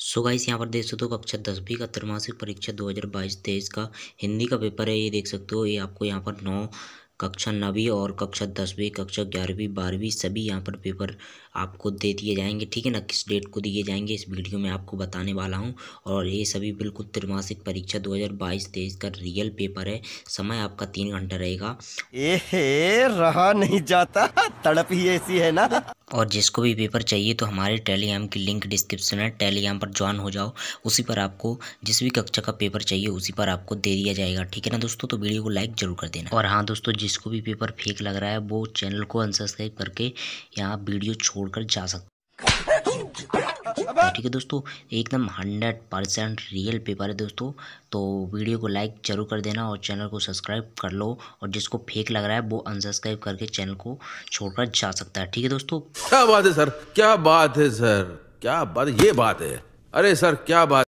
so guys यहाँ पर देख सकते हो कक्षा दसवीं का त्रिमासिक परीक्षा 2022 तेईस का हिंदी का पेपर है ये देख सकते हो ये आपको यहाँ पर नौ कक्षा नवी और कक्षा दसवीं कक्षा ग्यारहवीं बारहवीं सभी यहाँ पर पेपर आपको दे दिए जाएंगे ठीक है ना किस डेट को दिए जाएंगे इस वीडियो में आपको बताने वाला हूँ और ये सभी बिल्कुल त्रिमासिक परीक्षा दो हज़ार बाईस तेईस का रियल पेपर है समय आपका तीन घंटा रहेगा ए रहा नहीं जाता तड़प ही ऐसी है ना और जिसको भी पेपर चाहिए तो हमारे टेलीग्राम की लिंक डिस्क्रिप्शन है टेलीग्राम पर ज्वाइन हो जाओ उसी पर आपको जिस भी कक्षा का पेपर चाहिए उसी पर आपको दे दिया जाएगा ठीक है ना दोस्तों तो वीडियो को लाइक जरूर कर देना और हाँ दोस्तों जिस जिसको भी पेपर फेक लग रहा है वो चैनल को अनसब्सक्राइब करके यहाँ वीडियो छोड़कर जा सकता ठीक है दोस्तों एकदम हंड्रेड परसेंट रियल पेपर है दोस्तों तो वीडियो को लाइक जरूर कर देना और चैनल को सब्सक्राइब कर लो और जिसको फेक लग रहा है वो अनसब्सक्राइब करके चैनल को छोड़कर जा सकता है ठीक है दोस्तों क्या बात है सर क्या बात है सर क्या बात ये बात है अरे सर क्या बात